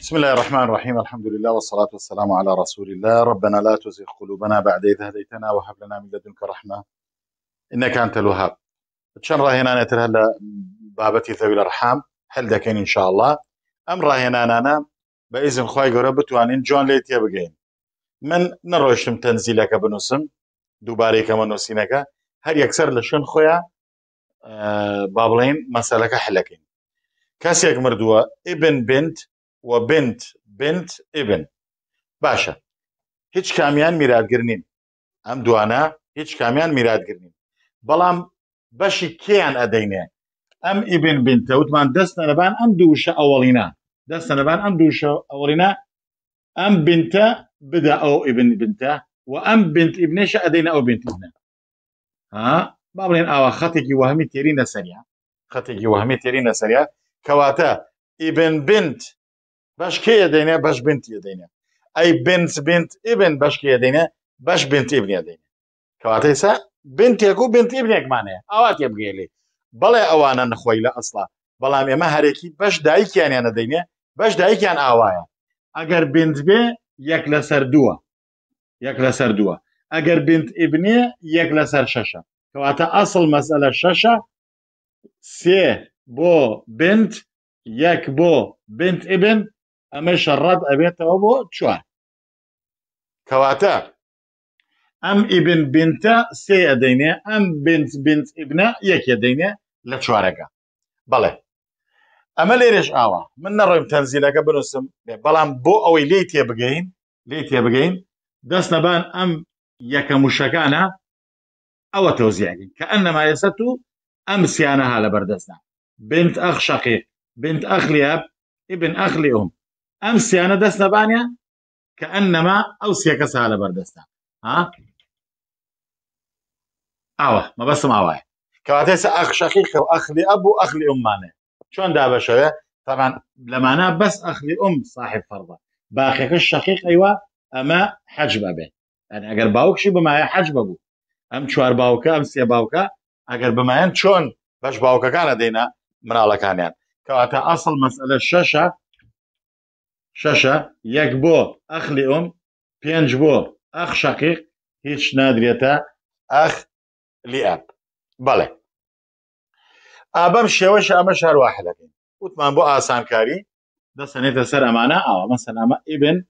بسم الله الرحمن الرحيم الحمد لله والصلاة والسلام على رسول الله ربنا لا تزغ قلوبنا بعد إذ هديتنا وهب لنا من لدنك رحمة إنك أنت الوهاب شن راهينا نتر هلا بابتي ذوي الأرحام هل لە ڕحام هەل دەکەین انشاءله ئەم ڕاهێنانانە بە ئیزم خی گەورە بتوانین جوان لێ تێ بگەین من نروشتم تنزيلك بنوسم دوباريك منوسينك هەر يكسر لشن خويا خۆیان آه، با بڵین مەسەلەکە حلەکەین کەسێک مردووە بنت و بنت بنت ئبن باشە هیچ کامیان میراگرنین ئەم دوانە هیچ کامیان میراگرنین بەڵام بەشی کیان ئەدەینێ ئەم ئیبن بنتە وتمان دەست نەرەبان ئەم دووشە ئەوەڵینا دەست نەرەبان ئەم دووشە ئەوەڵینا ئەم بنتە بدە ئەو ئیبن بنتە و ئەم بنت ئیبنێشە ئەدەینە ئەو بنت ئیبنە ها با بڵێن ئاوا خەتێکی وەهمی تێری نەسەریە خەتێکی وەهمی تێری نەسەریە کەواتە ئیبن بنت بەش کێە دێنێ بەش بنتە دێنێ ئەی بنس بنت ئبن بەش کێ دێنێ بەش بنتی بنێ دێنێ کەواتە ئێسا بنتێک و بنتی بنێکمانەیە ئەوا تێ بگێلی بەڵێ ئەوانە نخۆی لە ئەسڵا بەڵام ئێمە هەرێکی بەش دایکیانیانە دەینێ بەش دایکیان ئاوایە ئەگەر بنت بێ یەک لەسەر دووە یەک لەسەر دووە ئەگەر بنت ئبنێ یەک لەسەر شەشە کەواتە ئەسڵ مەسەلە شەشە سێ بۆ بنت یەک بۆ بنت ئبن ئەمە شەڕەت ئەبێتەوە بۆ چوار کەواتە ئەم ئیبن بنتە سێ ئەدەینێ ئەم بنت بنت ئیبنە یەکێ دەینێ لە چوارەکە بەڵێ ئەمە لێرێش ئاوە من نەڕۆیم تەنزیلەکە بنووسم بەڵام بۆ ئەوەی لی تێبگەین لی تێبگەین دەست نەبان ئەم یەکە موشەکانە ئەوە تۆزیاگین کە ئەن نەمایەسە و ئەم سیانەها لە بەردەستدا بنت ئەخ شەقی بنت ئەخلیاب ئیبن ئەخلی ئەوم ئەم سیانە دەست نەبانە کە ئەن نەما ئەو سیەکە سا لە بەردەستە ئاوە مەبەسم ئاوایە کەواتێسە ئەخشەقی خەو ئەخلی ئەبوو ئەخلی ئەممانێ چۆن دابەشەوێ تەمان لەمانە بەس ئەخلی ئەم صاحب فەرە باخەکە شەقیق ئەیوە ئەمە حەج بەبێ ئەگەر باوکشی بمایە حەج بەبوو ئەم چوار باوکە ئەم سێ باوکە ئەگەر بمایەن چۆن بەش باوکەکانە دێنە مناڵەکانیان کەواتە ئەسڵ مەسئلە شەشە شاشة یک بو اخلی ام پنج بو اخ شقيق هيتش نادريتا اخ لأب اب بله ابم شوش اما شهر واحد اگیم اوت من بو آسان کاری دستانی تسر امانه او مثلا اما ابن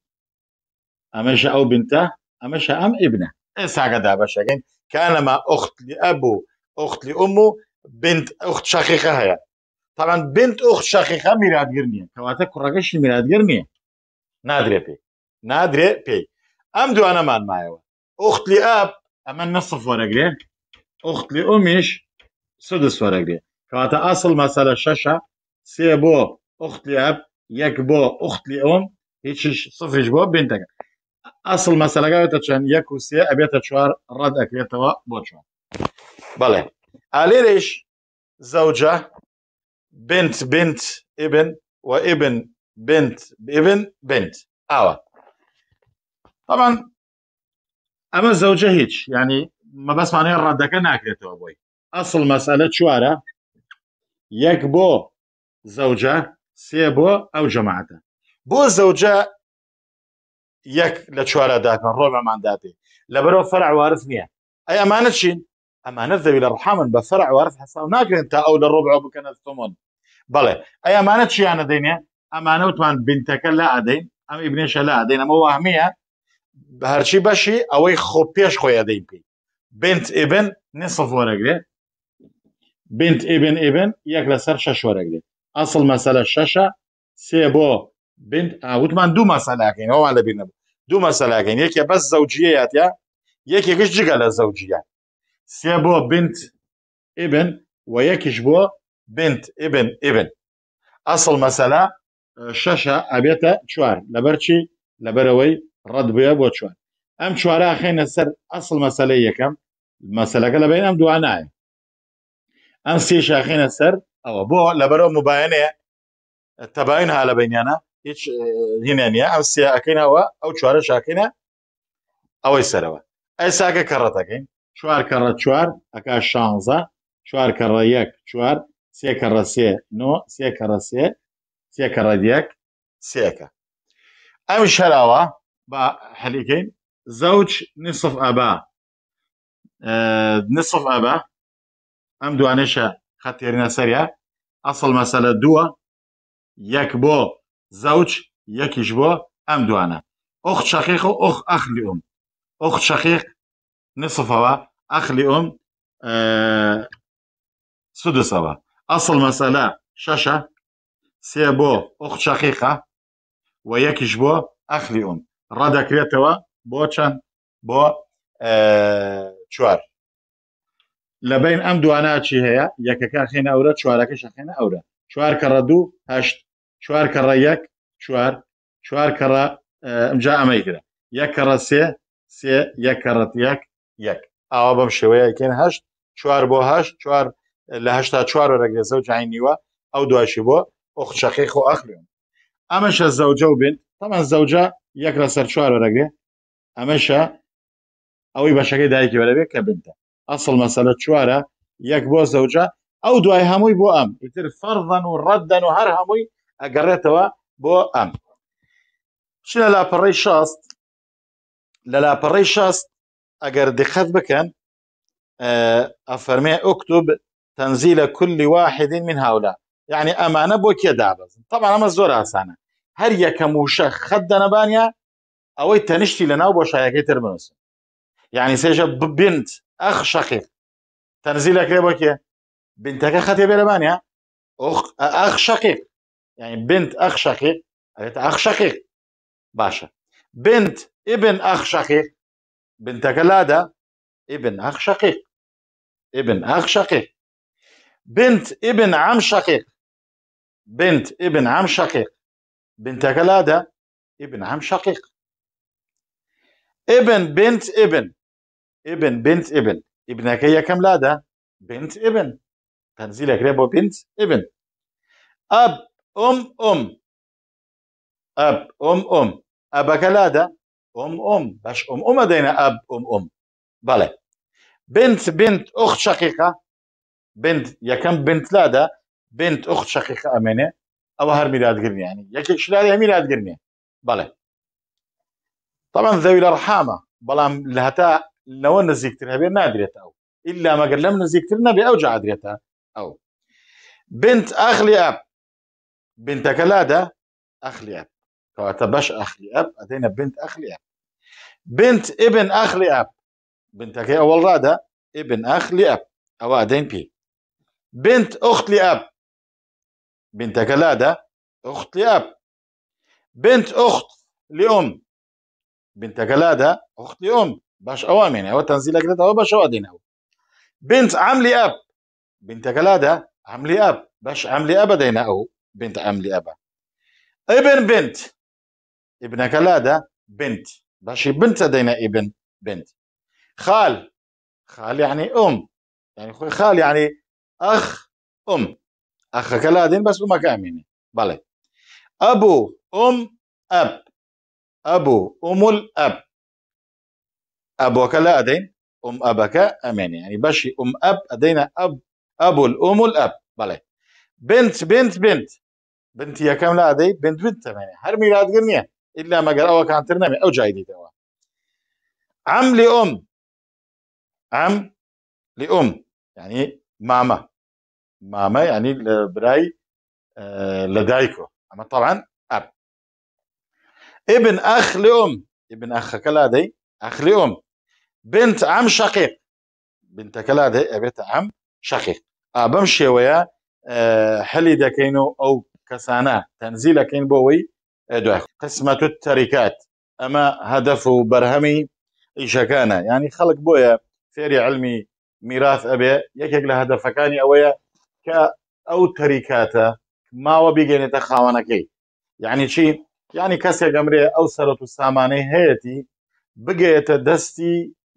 اما او بنتا اما شا ام ابنه این ساگه دا باشه اگیم ما اخت لأبو اخت لأمو بنت اخت شقيقة هیا طبعا بنت اخت شقيقه ميرادگر نيه كواته كورگش ميرادگر نيه نادره بي نادره بي ام دو انا مان مايو اخت لي اب اما نصف ورقه اخت لي امش سدس ورقه كواته اصل مساله ششه سي بو اخت لي اب يك بو اخت لي ام هيچش صفرش بو بنتك اصل مساله قاوتا چن يك و سي ابيتا چوار رد اكريتا و بو چوار بله عليش زوجه بنت بنت ابن وابن بنت ابن بنت اوا آه. طبعا اما الزوجه هيك يعني ما بس معنی ابوي اصل مساله ئەسڵ يك بو زوجه سي بو او جماعته بو زوجه يك زەوجە یەک ربع چوارە داکەن لبرو فرع وارث نییە اي امانه شين ئەمانە زەوی لە ڕحامن بە سەر عوارف حساو ناکرێن تا ئەو لە ڕۆبع بکەنە تۆمۆن بڵێ ئەی ئەمانە چیانە دەینێ ئەمانە وتوان بنتەکە لا ئەدەین ئەم ئیبنێشە لا ئەدەین ئەمە واهمەیە هەرچی بەشی ئەوەی خۆ پێش خۆی ئەدەین پێی بنت ئبن نصف وەرەگرێ بنت ئبن ئبن یەک لەسەر شەش وەرەگرێ ئەسڵ مەسەلە شەشە سێ بۆ بنت وتمان دوو مەسەلاکەین ئەوان لەبییر نەبوو دوو مەسەلاکەین یەکێ بەس زەوجیەیەات یا یەکێکش جگە لە زەوجیات سێ بۆ بنت ئبن و یەکیش بۆ بنت ئبن ئبن ئەسڵ مەسەلا شەشە ئەبێتە چوار لەبەرچی لەبەرەوەی ڕەت بە بۆ چوار ئەم چوارە خینە سەر ئەسڵ مەسەلە یەکەم مەسلەکە لەبین ئەم دوانایە ئەم سێ شاخینە سەر ئەوە بۆ لەبەرەوە مباەنەیە تەباین ها لە بینیانە هیچ هینێنە ئەم سێەکەینەوە ئەو چوارە شاکەینە ئەوەی سەرەوە ئەی ساکە کەڕەتەکەین چوار کەڕە چوار ئەک شانزە چوار کەڕە یەک چوار سێکەڕە سێ نۆ سێکەڕە سێ سێکەڕە یەک سێکە ئەو شەراوە بە هەلیکەین زەوج نصف ئەبا نصف ئەبا ئەم دوانێشە خەتێرینە سەریا ئەسڵ مەسەلە دووە یەک بۆ زەوج یەکیش بۆ ئەم دوانە ئۆخ شەقیق و ئۆخ ئەخلیوم ئۆخ شەقیق نصفها أخلئهم أه سدسها أصل مسألة شاشة سيبو أخت شقيقة ويكش بو أخلئهم ردا كريتوا بو چند بو أه چوار لبين أم دوانا چي هي يككا خين أورا چواركش خين أورا چوار كرا دو هشت چوار كرا يك چوار چوار كرا امجا أميكرا يك كرا سي سي يك كرا يك یەک ئاوا بەم شێوەیەکێن هەشت چوار بۆ هەشت چوار لە هەشتا چوار ڕێگەزە و جاینیوە ئەو دواشی بۆ ئۆخشەخی خۆ ئەخلێن ئەمەشە زەوجە و بن تەمان زەوجە یەک لە سەر چوار ڕێگێ ئەمەشە ئەوەی بەشەکەی دایکی وەرەبێت کە بنتە ئەسڵ مەسەلە چوارە یەک بۆ زەوجە ئەو دوای هەمووی بۆ ئەم ئیتر فەرزان و ڕەددەن و هەر هەمووی ئەگەڕێتەوە بۆ ئەم چ لە لاپەڕی شاست لە لاپەڕی شاست اگر دقت بکن آه، افرمي اكتب تنزیل کل واحد من هؤلاء یعنی يعني امانه بو بوك دابز طبعا اما زور اسانه هر یک موشه خد نبانيا او تنشتی لنا تر ترمنس یعنی يعني سیجا بنت اخ شقيق تنزيلك لبوك بنتك خطي بلبانيا اخ اخ شقيق يعني بنت اخ شقيق اخ شقيق باشا بنت ابن اخ شقيق بنت قلادة ابن أخ شقيق ابن أخ شقيق بنت ابن عم شقيق بنت ابن عم شقيق بنت قلادة ابن عم شقيق ابن بنت ابن ابن بنت ابن ابنك هي كم لادة بنت ابن تنزيلك ريبو بنت ابن أب أم أم أب أم أم أبك لادة ام ام باش ام ام لدينا اب ام ام بله بنت بنت اخت شقيقه بنت يا كم بنت لا ده بنت اخت شقيقه امينه او هر ميلاد قرني يعني يا يكيك شلالي ميلاد قرني بله طبعا ذوي الارحامه بلام لهتا لو ترها بين نادريت او الا ما قال لم نزيك ترنا باوجع ادريتها او بنت اخلي اب بنتك لادا اخلي اب لي اب أتينا بنت اخ اب بنت ابن اخ أخلياب بنتك هي إيه أول رادة ابن أخ لأب أو أدين بي بنت أخت لأب بنت كلادة أخت لأب بنت أخت لأم بنت كلادة أخت لأم باش أوامين أو تنزيل أكلتها أو باش أوادين أو بنت عم لأب بنت كلادة عم لأب باش عم لأب دينا أو بنت عم لأبا ابن بنت ابنك كلادة بنت باشي بنت لدينا ابن بنت خال خال يعني أم يعني خال يعني أخ أم أخك كلادين بس أمك أمينة بلى أبو أم أب أبو أم الأب أبوك كلادين أم أبك أمينة يعني باشي أم أب لدينا أب أبو الأم الأب بلى بنت بنت بنت بنت يا كم لادي بنت بنت أمينة هر ميلاد قرنية الا ما قال تر نەمێ ئەو جای دیتەوە دوا عم لأم عم لأم يعني ماما ماما يعني یعنی آه، لدايكو أما طبعا أب ابن أخ لأم ابن أخ كلادي أخ لأم بنت عم شقيق بنت كلادي دەی عم شقيق أبمشي ويا آه، حلي دەکەین أو كسانا تنزيل كين بوي قسمة التركات أما هدف برهمي كان يعني خلق بويا فيري علمي ميراث ابي يكيك لە هەدەفەکانی اويا کە ئەو تەریکاتە ماوە بیگەێنێتە خاوەنەکەی یعنی يعني ینی يعني کەسێک ئەمرێ ئەو سەرەت و سامانەی هەیەی بگێتە دەستی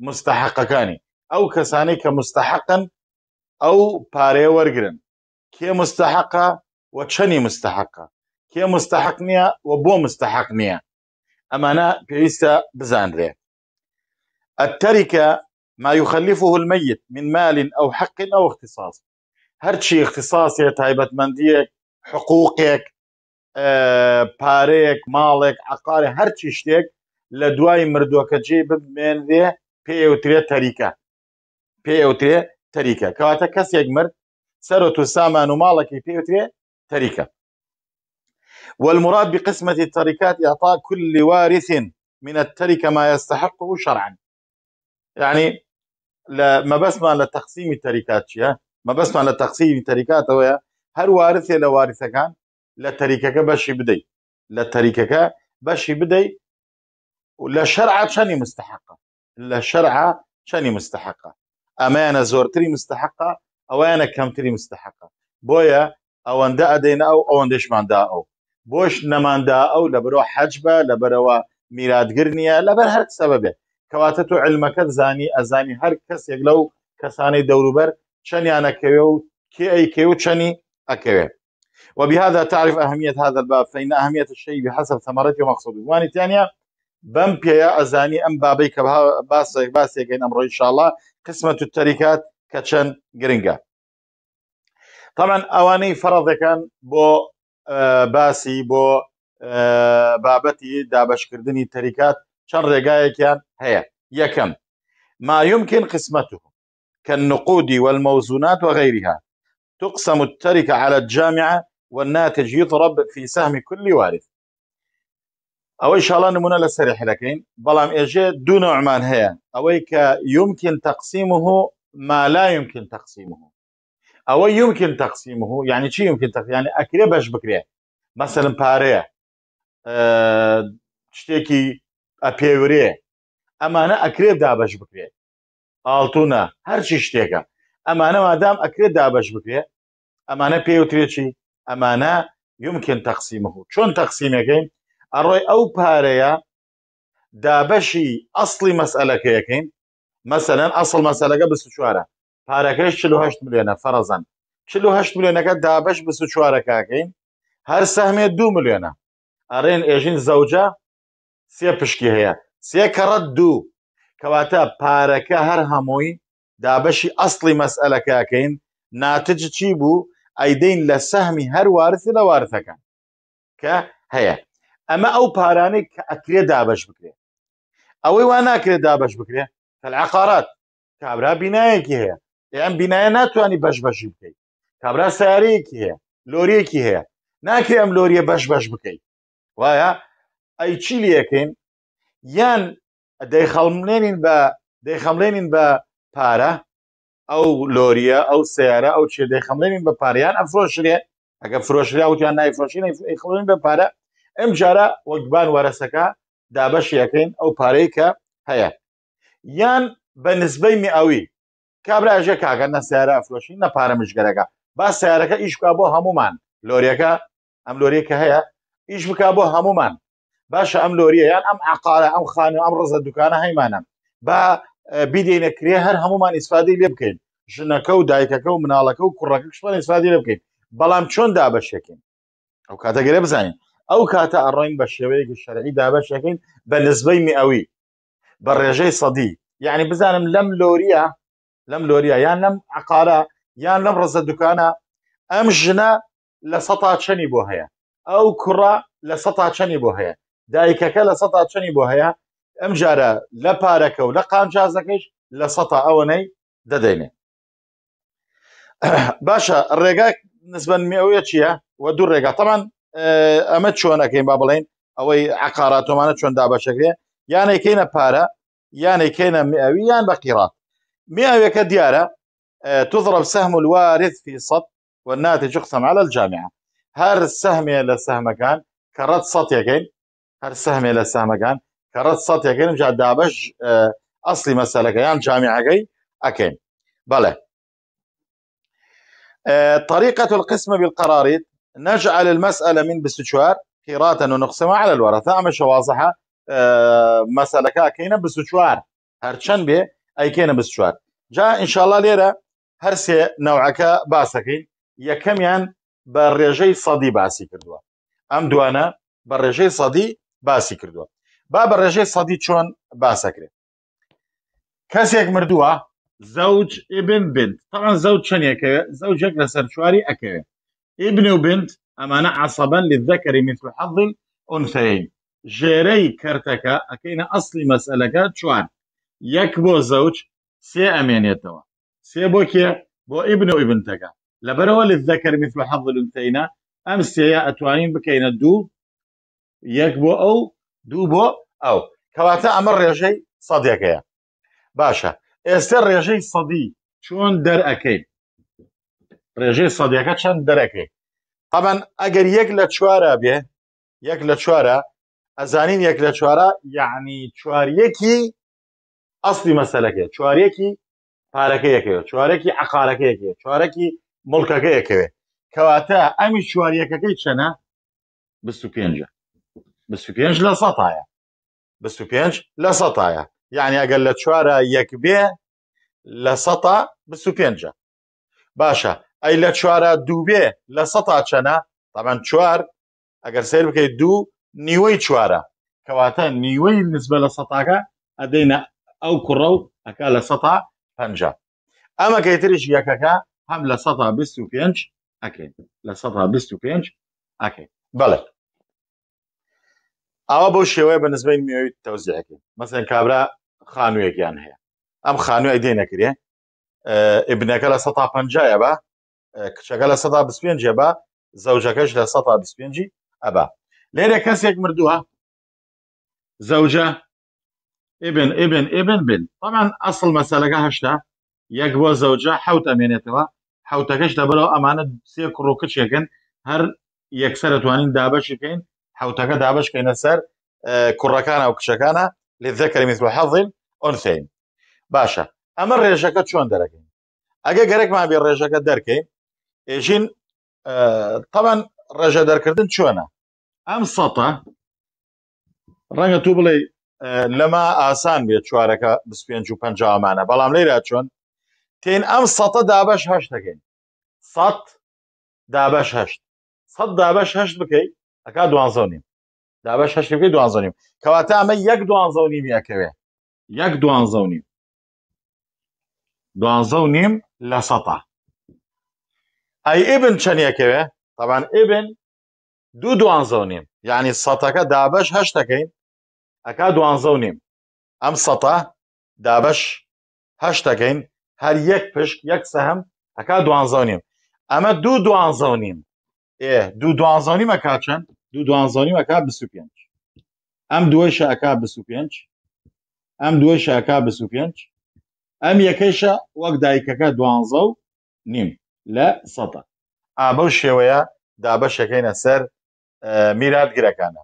مستحقەکانی ئەو کەسانی کە مستحقن ئەو پارێ وەرگن مستحقا مستحقە و کێ مستحق نییە و بۆ مستحق نییە ئەمانە پێویستە بزانرێ ئەتەریکە ما يخلفه الميت من مال أو حق أو اختصاص هرشي اختصاصي تايبت منديك حقوقك أه باريك مالك عقاري هرشي شتيك لدواي مردوك جيب من ذي بيوتري تريكة بيوتري تريكة كواتا كسيك مرد سرتو سامان ومالك بيوتري تريكة والمراد بقسمة التركات إعطاء كل وارث من التركة ما يستحقه شرعا يعني ما بس ما لتقسيم التركات شيا ما بس ما لتقسيم التركات هو هر وارث لە وارثەکان لە تەریکەکە شرعة بدەیت مستحقة تەریکەکە بەشی بدەیت لە شەرع چەنی مستحقە لە شەرع چەنی مستحقە ئەمەیانە زۆرتری مستحقە ئەویانە دا مستحقە أو ئەوەندە ئەدەینە ئەو ئەوەندەشماندا أو بۆش نەماندا ئەو لە برۆ حەجبە لە بەرەوە میراتگر نیە لەبەر هەر سەبە بێت کەواتە تۆ علمەکەت زانی ئەزانی هەر کەسێک لەو کەسانەی دەوروبەر چەندیانەکەوێ و کێ ئەیکێ و چەنی ئەکەوێت وبهذا تعرف أهمية هذا الباب فإن أهمية الشيء بحسب ثمرته ومقصوده واني تانية بم بيا أزاني أم بابي كبها باسك باسك أمره إن شاء الله قسمة التركات كتشن جرينجا طبعا أواني فرض كان بو آه، باسی بۆ آه، بابەتی دابشکردنی تەریکات چەند ڕێگایەکیان هەیە یەکەم ما يمكن قسمته كالنقود والموزونات وغيرها تقسم التركة على الجامعة والناتج يضرب في سهم كل وارث أو إن شاء الله نمونا لسريح لكين بلام إجي دون نوع من هي أو يمكن تقسيمه ما لا يمكن تقسيمه ئەوە يمكن تقسیمه یعنی چی يمكن تقیانی ئەکرێ بەش بکرێ مەسەرم پارەیە شتێکی ئەپێورێ ئەمانە ئەکرێ دابش بکرێ ئاڵتونە هەرچی شتێکە ئەمانە مادام ئەکرێ دابش بکرێ ئەمانە پێوترێکی ئەمانە يمكن تقسیمه چۆن تقسیمەکەین ئەڕۆی ئەو پارەیە دابەشی ئەسلی مەسئلەکە یەکەین مەسەەن ئەسڵ مەسەلەکە بچوارە پارەکەش 48 میلیۆنە فەرەزان 48 میلیۆنەکە دابش بس و چوارەکەکەین هەر سەهمێ دو میلیۆنە ئەڕێن ئێژین زەوجە سێ پشکی هەیە سێ کەڕەت دوو کەواتە پارەکە هەر هەمووی دابەشی ئەسلی مەسئلەکەکەین ناتج چی بوو ئەیدەین لە سەهمی هەر وارثی لە وارتەکان کە هەیە ئەمە ئەو پارانەی کە ئەکرێ دابش بکرێت ئەوەی وا ناکرێت دابش بکرێت تەلعقارات کابرا بینایەکی هەیە ئەم بینایە ناتوانانی بەش بەشی بکەیت کابرا سیارەیەکی هەیە لۆریەکی هەیە ناکرێ ئەم لۆریە بەش بەش بکەیت وایە ئەی چی لەکەین یان دەیخەڵمێنین بە دەیخەمڵێنین بە پارە ئەو لۆریە ئەو سیارە ئەو چێ دەیخەمڵێنین بە پاریان ئەفرۆشرێ ئەگە فرۆشرا وتیان نایفرۆشینەیخڵین بە پارە ئەم جارە وەکبان وەرەسەکە دابەشیەکەین ئەو پارەی کە هەیە یان بە نسبەی میئوی کابراژە کاگە نە سیارە ئەفرۆشی نە پارەمژگەرەکە با سیارەکە ئیش بکە بۆ هەمومان لۆریەکە ئەم لۆریەکە هەیە ئیش بک بۆ هەمومان باشە ئەم لۆریەیان ئەم عقاە ئەم خان و ئەم ڕزە دوکانە هەیمانە با بیدێنەکرێ هەر هەمومان ئیسفادی لێ بکەین ژنەکە و دایکەکە و مناڵەکە و کوڕەکەشمان ئیسفادی لێ بکەین بەڵام چۆن دابەشەکەین ئەو کاتەگەرە بزانین ئەو کاتە ئەڕنگ بە شێوەیەکی شەرعی دابەشەکەین بە نزبەی می ئەوی بە ڕێژەی سەدی یعنی بزانم لەم لۆریە لەم لۆریە یان لەم عقارە یان لەم ڕزە دوکانە ئەم ژنە لە سەتا چەنی بۆ هەیە ئەو کوڕە لە سەتا چەنی بۆ هەیە دایکەکە لە سەتا چەنی بۆ هەیە ئەم جارە لە پارەکە و لە قانجازەکەش لە سەتا ئەوەنەی دەدەینێ باشە ڕێگاک نسبەن مێوەیە چییە وە دوو ڕێگا تەمان ئەمە چۆنەکەین با بڵێن ئەوەی عقاراتۆمانە چۆن دابەشەکرێ یانەکەینە پارە یانێکینە مێوی یان بە قیرات 100 ديارة آه، تضرب سهم الوارث في سط والناتج يقسم على الجامعة هر السهم إلى سهم كان كرت سط يكين هر السهم إلى سهم كان كرت سط يكين مجا دابش آه، أصلي مسألة يعني جامعة كي أكين بلى آه، طريقة القسم بالقراريط نجعل المسألة من بسجوار قراءة ونقسمها على الورثة أما واضحة مسألة كاكينة بسجوار هرشان به ئەیکێنە بست چوار جا ئینشاالله لێرە هەرسێ نەوعەکە باسەکەین یەکەمیان بە ڕێژەی سەدی باسی کردووە ئەم دوانە بە ڕێژەی سەدی باسی کردووە با بە ڕێژەی سەدی چۆن باسەکرێت کەسێک مردووە زەوج ئبن بنت تەوان زەوج چەندێکەوە زەوجێک لە سەر چواری ئەکەوێ ئبن و بنت ئەمانە عسەبەن لذەکەری مثل حەڵ ئۆنفەین ژێرەی کەرتەکە ئەکەینە ئەسلی مەسەلەکە چوار یەک بۆ زەوج سێ ئەمێنێتەوە سێ بۆ کێ بۆ ئیبن و ئیبنتەکە لەبەرەوە لە دەکەر مثل حەڵتەینا ئەم سێە ئەتوانین بکەینە دوو یەک بۆ ئەو دوو بۆ ئەو کەواتە ئەمە ڕێژەی سەدێکەیە باشە ئێستا ڕێژەی سەدی چۆن دەرەکەی ڕێژەی سەدیەکە چەند دەرەکەی ئەمەن ئەگەر یەک لە چوارە بێ یەک لە چوارە ئەزانین یەک لە چوارە یعنی چوارەکی ئەستی مەسلەکە چوارەکی پارەکەیەکەوێ چوارەکی عقارەکەیەکێ چوارەکی مڵکەکەیەکەوێ کەواتە ئەمی چواریەکەەکەی چەنە پێ پێ لە سەتایە پێ لە سەتایە یعنی ئەگەر لە چوارە یەک بێ لە سەتا پێ باشە ئەی لە چوارە دوو بێ لە سەتا چەنە تامان چوار ئەگەر سیر بکەیت دوو نیوەی چوارە کەواتە نیوەی نسبە لە سەتاکە ئەدەینە ئەو کوڕە و ئەکا لە سە پنج ئەمە کەترش یەکەکە هەم لە سە پێ ئەکەین لە سە پێ ئەکەین بەڵێ ئەوە بۆ شێوەیە بە نزبەی میێوی تەوزیەکەین مەسن کابرا خانوویەکیان هەیە ئەم خانووی دێنەکرێ ئبنەکە لە سە پنجە بە کچەکە لە سە پێ بە زەوجەکەش لە سە پێ ئەبا لێرە کەسێک مردووە زەوجە ابن ابن ابن بن طبعا اصل مەسەلەکە هەشتا یەک بۆ زەوجا حوت ئەمێنێتەوە حوتەکەش دەبەرەوە ئەمانە سێ کوڕوکچێکن هەر یەکسەر دەتوانین دابەشی بکەین حوتەکە دابشکەینە سەر کوڕەکانە و کچەکانە لێ ذەکەری میتر حەڵین ئۆنسین باشە ئەمە ڕێژەکە چۆن دەرەکەین ئەگە گەرەکمان بێ ڕێژەکە دەرکەین ئێژین تەوان ڕێژە دەرکردن چۆنە ئەم سەتە ڕەنگە تو بڵێ لەما ئاسان بێت چوارەکە 550مانە بەڵام لێرا چۆن تێن ئەم سەتە دابش هەش دەکەین سەد دابش هەشت سەد دابش هەشت بکەیت ئەکا دوانزۆنیم دابش هەشتەکەی دوانزۆنیم کەواتە ئەمە یەک دوانزۆنیم یەکەوێ یەک دوانزۆنیم دوانزۆنیم لە سەتا ئەی ئبن چەند یەکەوێ تاوان ئبن دوو دوانزۆنیم یعنی سەتەکە دابش هەشتەکەین ئەکا دوانزە و نیم ئەم سەتا دابش هەشتەکەین هەر یەک پشت یەک سەهم ئەکا دوانزە و نیم ئەمە دوو دوانزە و نیم ئێ دوو دوانزە و نیمە کاچەند دوو دوانزە و نیمە کا بس و پێنج ئەم دوای شەکا بس و پێنج ئەم دوای شەکا بس و پێنج ئەم یەکەیشە وەک دایکەکە دوانزە و نیم لە سەدە ئا بەو شێوەیە دابەشەکەینە سەر میرات گرەکانە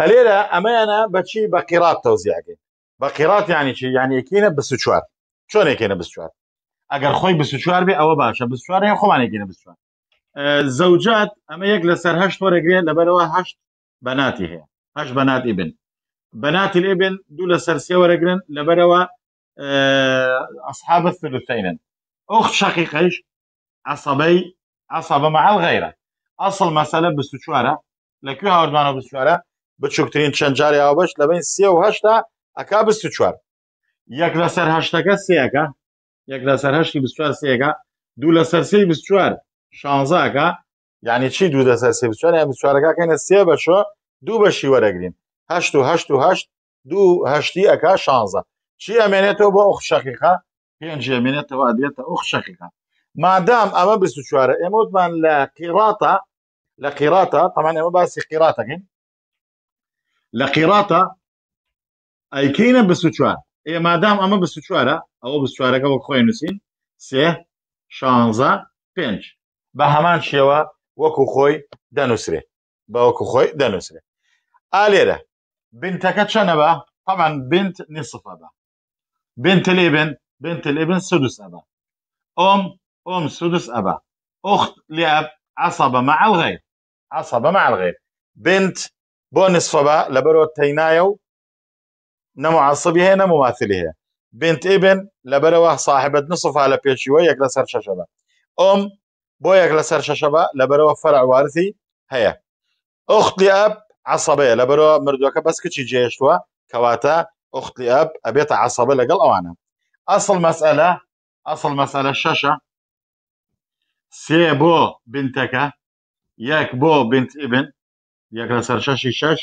ئەلێرە ئەمەیانە بەچی بە قیرات تەوزیاگەین بە قیرات یانی چی یانیەکینە بە چوار چۆنێکێنە بچوار ئەگەر خۆی بە چوار بێ ئەوە باشە بچوار خۆمانێکینە بچوار زەوجات ئەمە یەک لەسەر هەشت وەرەگرێن لەبەرەوە هەشت بەناتی هەیە هەش بەناتی بن بەناتی لێ بێن دوو لە سەرسیە وەرەگرن لەبەرەوە ئەصحابت فلوتینن ئۆخ شقیقەش عصبەی عصبە مەعل غیرە ئەسڵ مەسەلە بە چوارە لەکوێ هاوردمانە بچوارە بچووکترین چەند جاری ئاوبش لەبین سێ و هەشتا ئەک بست چوار یەک لە سەر هەشتەکە سێەکە یەک لە سەر هەشتی بچوار سێەکە دوو لە سەر سی بچوار شانزەکە یعنی چی دوو لە سەر سێ بچوار یا بچوارەکەکەنە سێ بەشۆ دوو بەشی وەرەگرین هەشت و هەشت و هەشت دوو هەشتی ئەک شانزە چی ئەمێنێتەوە بۆ ئۆخ شەقیقا پێنج ئەمێنێتەوە ئەدرێتە ئۆخ شەقیقا مادام ئەمە بست چوارە ئێمەوتمان لە قیڕاتە لە قیراتە تەمان ئێمە باسی قیراتەکەین لە أي كينا بسوچوار و إيه، ما دام مادام بسوچوارا أو بسوچوارا چوارە ئەوە نسين چوارەکە شانزا پنج نووسین سێ شانزە پێنج بە دانوسري شێوە وەکو خۆی دەنووسێ بە وەکو خۆی بنت نصفە با بنت الابن بنت الابن سدوس أبا أم أم سدوس أبا أخت لأب عصبة مع الغير عصبة مع الغير بنت بونس فبا لبرو تينايو نمو عصبيه نمو ماثليه بنت ابن لبرو صاحبة نصف على بيشيو يكلا سر ششبا أم بو يكلا سر ششبا لبرو فرع وارثي هيا أخت لأب عصبيه لبرو مردوكا بس كتشي جيشتوا كواتا أخت لأب أبيت عصبية لقل أوانا أصل مسألة أصل مسألة الشاشة سي بو بنتك ياك بو بنت ابن یەک لە سەر شەشی شەش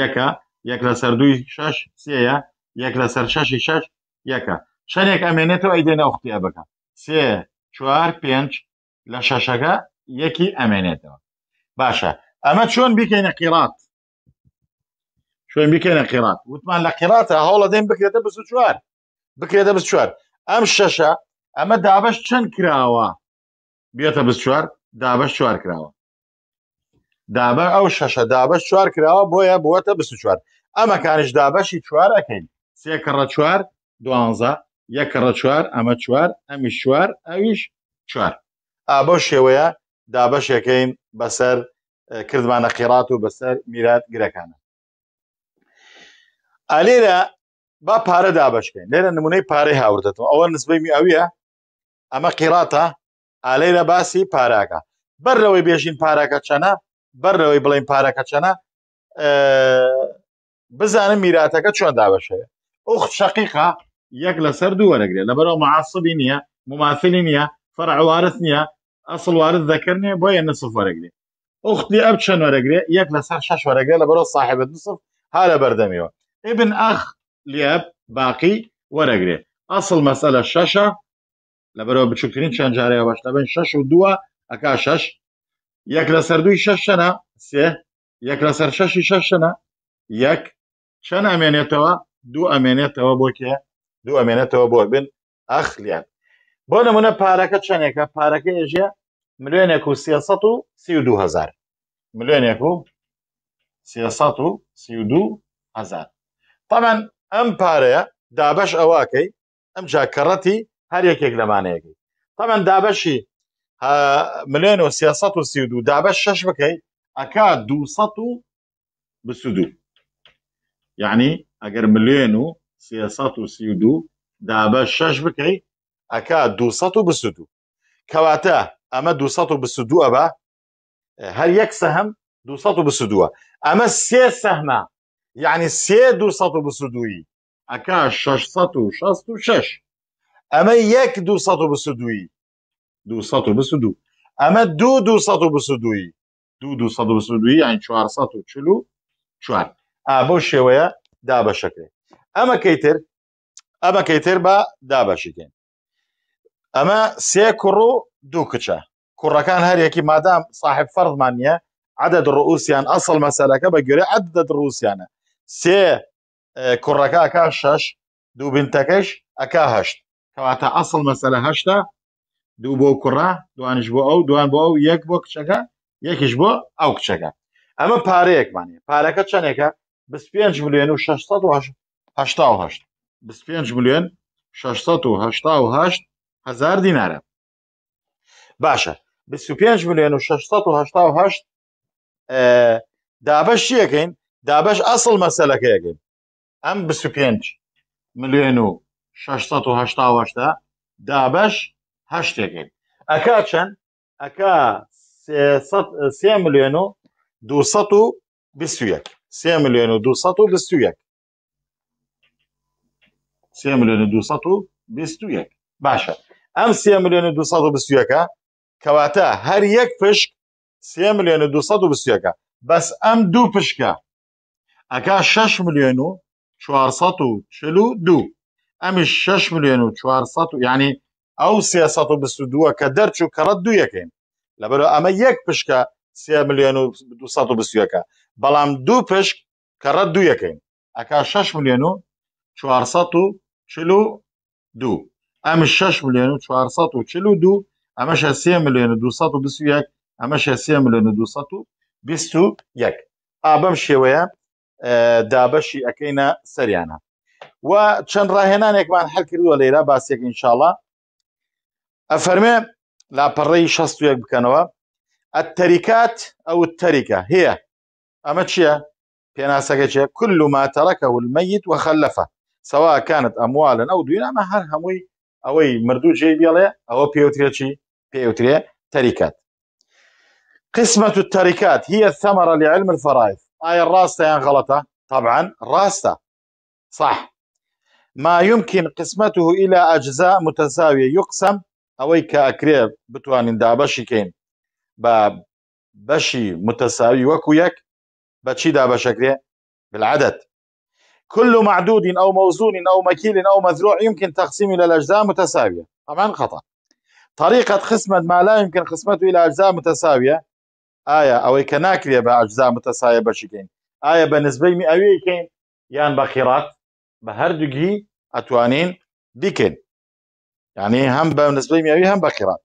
یەکە یەک لە سەر دووی شەش سێە یەک لە سەر شەشی شەش یەکە شەرێک ئەمێنێتەوە ئەیدێنە ئەوختیا بەکە سێ چوار پێنج لە شەشەکە یەکی ئەمێنێتەوە باشە ئەمە چۆن بیکەینە قیرات شوێن بکەینە قیرات وتمان لە قیراتە هەوڵە دێن بکرێتە بس چوار بکرێتە بس چوار ئەم شەشە ئەمە دابش چەند کراوە بێتە بس چوار دابش چوار کراوە دامە ئەو شەشە دابش چوار کراوە بۆیە بووەتە بس چوار ئەمە کارش دابەشی چوار ئەەکەین سێکەڕە چوار دوانزە یەکەڕە چوار ئەمە چوار ئەمی چوار ئەویش چوار ئا بۆ شێوەیە دابەشەکەین بەسەر کردمانە خێرات و بەسەر میرات گرەکانە ئالێرە با پارە دابشکەین لێرە نمونەی پارەی هاوردەتەوە ئەوە نسبەی ئەویە ئەمە قیراتە ئالێرە باسی پاراکە بەرەوەی بێژین پاراکە چەنە بەرەوەی بڵێن پارەکە چەنە بزانم میراتەکە چۆن دابەشەیە ئوخ شقیقا یەک لەسەر دووەرەگرێت لەبەرەوە مععسبی نییە مماثلی نییە فەرعوارت نییە ئەسڵ وارد دەکردنێ بۆ یە نسف وەرەگرێت ئوختی ئەب چەند وەرەگرێت یەک لەسەر شش وەرەگرێت لەبەرەوە صاحبت نسف هارە بەردەمیەوە ئبن ئەخ لێب باقی وەرەگرێت ئەسڵ مەسەلە شەشە لەبەرەوە بچووکترین چەند جارەیە بەش دەبن شش و دووە ئەک شش یەک لە سەر دووی شەشەنە سێ یەک لە سەر شەشی شەشەنە یەک چەند ئەمێنێتەوە دوو ئەمێنێتەوە بۆ کێ دوو ئەمێنێتەوە بۆ بن ئەخلیان بۆ نمونە پارەکە چەندێکە پارەکە ێژە ملێنێک و سیسە و سیهزار ملێنێک و سیسە و سیهزار تەمان ئەم پارەیە دابش ئەواکەی ئەم جاکەڕەتی هەر یەکێک لەمانەیەکی تەمان دابشی ملينو سياسات السيدو دابش شش بكي أكاد دو سطو بسدو يعني أجر ملينو سياسات السيدو دابش شش بكي أكاد دو سطو بسدو كواتا أما دو سطو بسدو أبا هل يكسهم دو سطو بسدو أما سي سهمة يعني سي دو سطو بسدوي أكاد شش سطو شستو شاش أما يك دو سطو بسدوي دوو ئەمە دو دوی دو دوی یان 440 چوار بۆ شێوەیە دابەشەکەی ئەمە کەیتر ئەمە کەیتر بە دابەشیکەین ئەمە سێ کوڕ و دوو کچە کوڕەکان هەرەکی مادام صاحب فەرمان نیە عدد ڕوسیان ئەسڵ مەسەلەکە بە گوێرە عدد رووسیانە سێ کوڕەکە ئەک شش دوو بنتەکەش ئەکە هەشت کەواتە ئەسڵ مەسەلە هەشتا دوو بۆ کوڕا دوانش بۆ ئەو دوان بۆ ئەو یەک بۆ کچەکە یەکیش بۆ ئەو کچەکە ئەمە پارەیەکمانی پارەکە چندێکە پێ میلیۆن و 6 25 میلیۆن 6 هزار دینارە باشە 25 میلیۆن و 6 دابش یەکەین دابش ئەسڵ مەسلەکە یەکەین ئەم 25 میلیۆن و 6 دابش هەشتێکێک ئەکا چەند ئەکا سێ ملیۆن و دو بیستویەک سێ ملیۆن و دو بیستویەک سێ ملیۆن و دو بیستویەک باشە ئەم سێ ملیۆن و دو بیستویەکە کەواتە هەر یەک پشک سێ ملیۆن و دو بیستویەکە بەس ئەم دوو پشکە ئەکا 6 ملیۆن و 440 دوو ئەمی 6 ملیۆن و 400 ینی ئەو 1922 کە دەرچوو کەڕەت دو یەکەین لەبەر ئەمە یەک پشکە سی میلیۆن و 1920ەکە بەڵام دوو پشک کەڕە دو یەکەین ئەک 6 میلیۆن و 440 دو ئەمە 6 میلیۆن و 442 ئەمەشە سی میلیۆن و 221 ئەمەشە سی میلیۆن و 221 ئابەم شێوەیە دابەشی ئەەکەینە سەریانە و چەند ڕاهێنانێکمان هەل کردووە لێرە باسیێک ئینشاالله لا بري شەست يك بکەنەوە التركات أو التركة هي أما تشيا بينا چیە كل ما تركه الميت وخلفه سواء كانت أو ئەو دوێنامە هەر هەمووی ئەوەی مردو جێ بێڵێ أو بيوتريا شي بيوتريا تركات قسمة التركات هي الثمرة لعلم الفرائض آية الراستة يعني غلطة طبعا راسة صح ما يمكن قسمته إلى أجزاء متساوية يقسم اوی که اکری بتوانین دابەشی کەین بە بەشی متەساوی وەکو یەک بەچی دابەشەکرێ بالعدد كل معدود أو موزون أو مكيل أو مزروع يمكن تقسيمه إلى الأجزاء متساوية طبعا خطأ طريقة خصمة ما لا يمكن قسمته إلى أجزاء متساوية آية أو كناكرية بأجزاء متساوية بشكين آية بالنسبة مئوية كين يعني بخيرات بهردجي أتوانين ديكين يعني هم بالنسبه مئوية هم بالقراط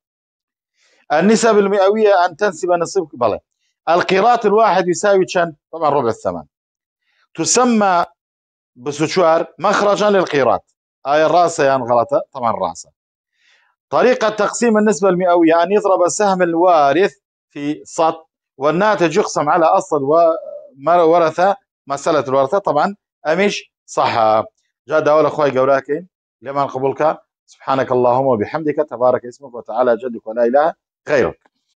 النسب المئوية أن تنسب نصيب بلى القيراط الواحد يساوي شن طبعا ربع الثمن تسمى بسوشوار مخرجا للقيراط هاي الراسة يعني غلطة طبعا الراسه طريقة تقسيم النسبة المئوية أن يضرب السهم الوارث في سط والناتج يقسم على أصل وورثة مسألة الورثة طبعا أمش صح جاء دولة أخوي قولاكين لما قبولك سبحانك اللهم وبحمدك تبارك اسمك وتعالى جدك ولا إله غيرك